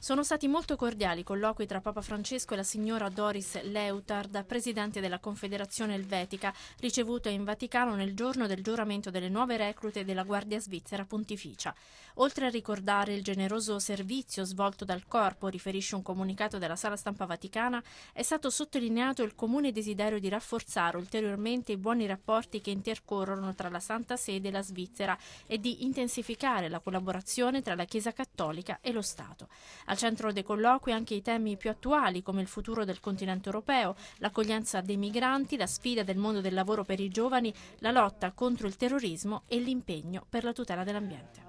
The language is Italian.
Sono stati molto cordiali i colloqui tra Papa Francesco e la signora Doris Leutard, presidente della Confederazione Elvetica, ricevuta in Vaticano nel giorno del giuramento delle nuove reclute della Guardia Svizzera Pontificia. Oltre a ricordare il generoso servizio svolto dal corpo, riferisce un comunicato della sala stampa vaticana, è stato sottolineato il comune desiderio di rafforzare ulteriormente i buoni rapporti che intercorrono tra la Santa Sede e la Svizzera e di intensificare la collaborazione tra la Chiesa Cattolica e lo Stato. Al centro dei colloqui anche i temi più attuali come il futuro del continente europeo, l'accoglienza dei migranti, la sfida del mondo del lavoro per i giovani, la lotta contro il terrorismo e l'impegno per la tutela dell'ambiente.